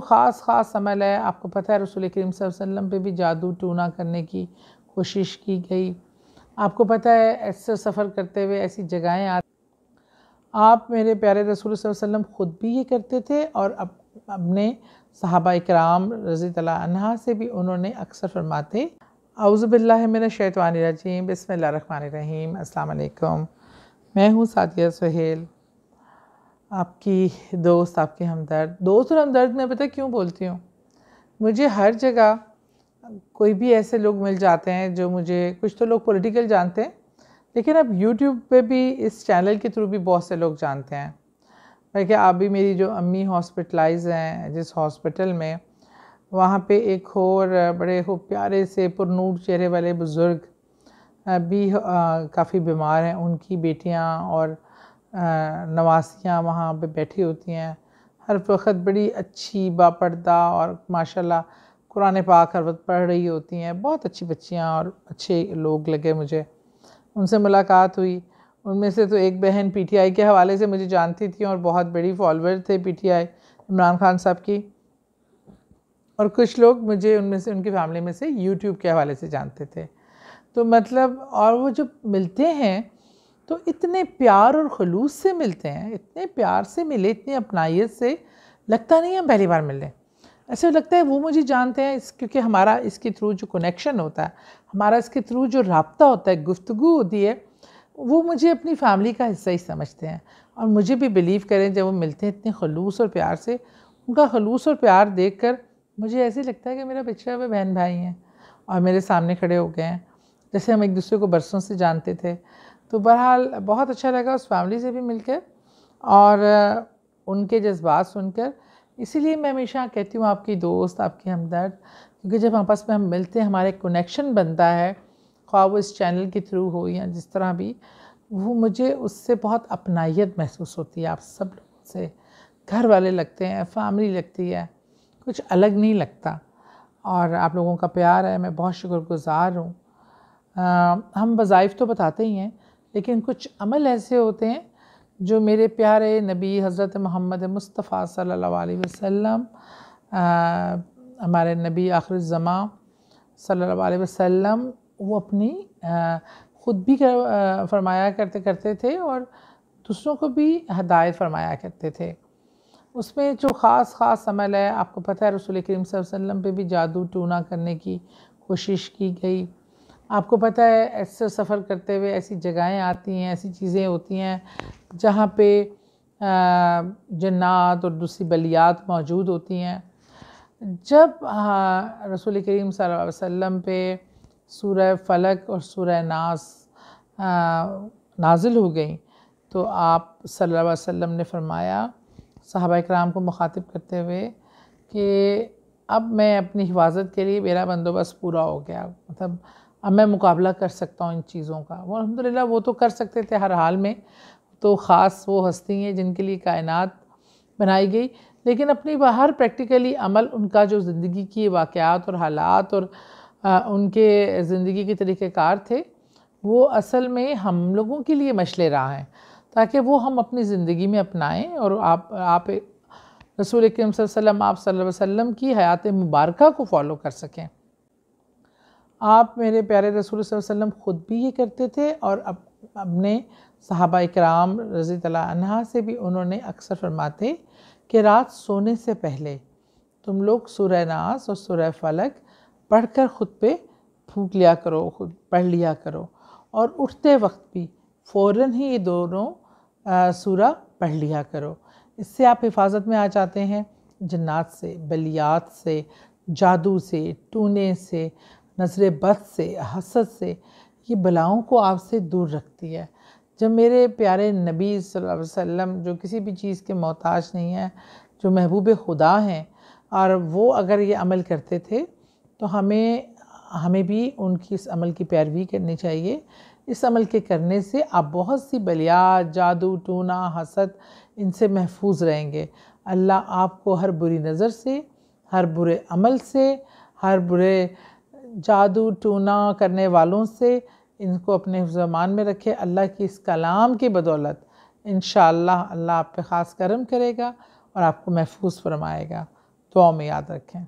ख़ास ख़ास अमल है आपको पता है रसूल करीम वसल्लम पे भी जादू टूना करने की कोशिश की गई आपको पता है ऐसे सफ़र करते हुए ऐसी जगहें आ आप मेरे प्यारे रसूल वसल्लम ख़ुद भी ये करते थे और अब अपने साहबा कराम रजी तला से भी उन्होंने अक्सर फरमाते अवजबिल्ल मेरा शैतवान रजीम बसमिल रन मैं हूँ सादिया सहेल आपकी दोस्त आपके हमदर्द दोस्त और हमदर्द मैं पता क्यों बोलती हूँ मुझे हर जगह कोई भी ऐसे लोग मिल जाते हैं जो मुझे कुछ तो लोग पॉलिटिकल जानते हैं लेकिन अब यूट्यूब पे भी इस चैनल के थ्रू भी बहुत से लोग जानते हैं बल्कि आप भी मेरी जो अम्मी हॉस्पिटलाइज हैं जिस हॉस्पिटल में वहाँ पे एक और बड़े खूब प्यारे से पुरनूर चेहरे वाले बुज़ुर्ग भी काफ़ी बीमार हैं उनकी बेटियाँ और नवासियाँ वहाँ पे बैठी होती हैं हर वक्त बड़ी अच्छी बापर्दा और माशाल्लाह कुरान पाक हर वक्त पढ़ रही होती हैं बहुत अच्छी बच्चियाँ और अच्छे लोग लगे मुझे उनसे मुलाकात हुई उनमें से तो एक बहन पीटीआई के हवाले से मुझे जानती थी और बहुत बड़ी फॉलोअर थे पीटीआई इमरान खान साहब की और कुछ लोग मुझे उनमें से उनकी फैमिली में से यूट्यूब के हवाले से जानते थे तो मतलब और वो जो मिलते हैं तो इतने प्यार और खलूस से मिलते हैं इतने प्यार से मिले इतनी अपनाइत से लगता नहीं हम पहली बार मिल ऐसे लगता है वो मुझे जानते हैं इस क्योंकि हमारा इसके थ्रू जो कनेक्शन होता है हमारा इसके थ्रू जो रबता होता है गुफ्तु होती है वो मुझे अपनी फैमिली का हिस्सा ही समझते हैं और मुझे भी बिलीव करें जब वो मिलते हैं इतने खलूस और प्यार से उनका खलूस और प्यार देख कर मुझे ऐसे लगता है कि मेरा पिछड़ा हुए बहन भाई हैं और मेरे सामने खड़े हो गए हैं जैसे हम एक दूसरे को बरसों से जानते थे तो बहरहाल बहुत अच्छा लगा उस फैमिली से भी मिलकर और उनके जज्बात सुनकर इसीलिए मैं हमेशा कहती हूँ आपकी दोस्त आपकी हमदर्द क्योंकि जब आपस में हम मिलते हैं हमारे कनेक्शन बनता है ख्वाब इस चैनल के थ्रू हो या जिस तरह भी वो मुझे उससे बहुत अपनाइत महसूस होती है आप सब लोगों से घर वाले लगते हैं फैमिली लगती है कुछ अलग नहीं लगता और आप लोगों का प्यार है मैं बहुत शुक्रगुजार हूँ हम वज़ाइफ तो बताते ही हैं लेकिन कुछ अमल ऐसे होते हैं जो मेरे प्यारे नबी हज़रत मोहम्मद मुस्तफ़ा सल्लल्लाहु अलैहि वसल्लम हमारे नबी आखिर ज़मा सल्लल्लाहु अलैहि वसल्लम वो अपनी ख़ुद भी कर, आ, फरमाया करते करते थे और दूसरों को भी हदायत फरमाया करते थे उसमें जो ख़ास ख़ास अमल है आपको पता है रसूल करीम वसल्लम पे भी जादू टूना करने की कोशिश की गई आपको पता है ऐसे सफ़र करते हुए ऐसी जगहें आती हैं ऐसी चीज़ें होती हैं जहाँ पे जन्नात और दूसरी बलियात मौजूद होती हैं जब रसूल करीम वसल्लम पे सूरह फ़लक और सूरह नास नाजिल हो गई तो आप सल्लल्लाहु अलैहि वसल्लम ने फरमाया साहबा कराम को मुखातिब करते हुए कि अब मैं अपनी हिफाजत के लिए मेरा बंदोबस्त पूरा हो गया मतलब अब मैं मुकाबला कर सकता हूँ इन चीज़ों का वो अलहमदिल्ला वो तो कर सकते थे हर हाल में तो ख़ास वो हस्ती हैं जिनके लिए कायनात बनाई गई लेकिन अपनी बाहर प्रैक्टिकली अमल उनका जो ज़िंदगी की वाक़ात और हालात और आ, उनके ज़िंदगी के तरीक़ार थे वो असल में हम लोगों के लिए मछले रहा हैं ताकि वो हम अपनी ज़िंदगी में अपनाएं और आप आप रसूल करीम वसल्लम आप सल्लल्लाहु अलैहि वसल्लम की हयात मुबारक को फॉलो कर सकें आप मेरे प्यारे रसूल वसल्लम ख़ुद भी ये करते थे और अब अपने साहबा कराम रज़ी तला से भी उन्होंने अक्सर फरमाते कि रात सोने से पहले तुम लोग सूर्य नास और सुरह फलक पढ़ कर ख़ुद पे फूक लिया करो खुद पढ़ लिया करो और उठते वक्त भी फ़ौर ही ये दोनों सूर पढ़ लिया करो इससे आप हिफाजत में आ जाते हैं जन्नात से बलियात से जादू से टूने से नज़र बद से हसद से ये बलाओं को आपसे दूर रखती है जब मेरे प्यारे नबी सल्लल्लाहु अलैहि वसल्लम जो किसी भी चीज़ के मोहताज नहीं हैं जो महबूब खुदा हैं और वो अगर ये अमल करते थे तो हमें हमें भी उनकी इस अमल की पैरवी करनी चाहिए इस अमल के करने से आप बहुत सी बलिया जादू टूना हसद इनसे महफूज रहेंगे अल्लाह आपको हर बुरी नज़र से हर बुरे अमल से हर बुरे जादू टूना करने वालों से इनको अपने ज़मान में रखे अल्लाह की इस कलाम की बदौलत इन अल्लाह आप पे ख़ास करम करेगा और आपको महफूज फरमाएगा दुआ में याद रखें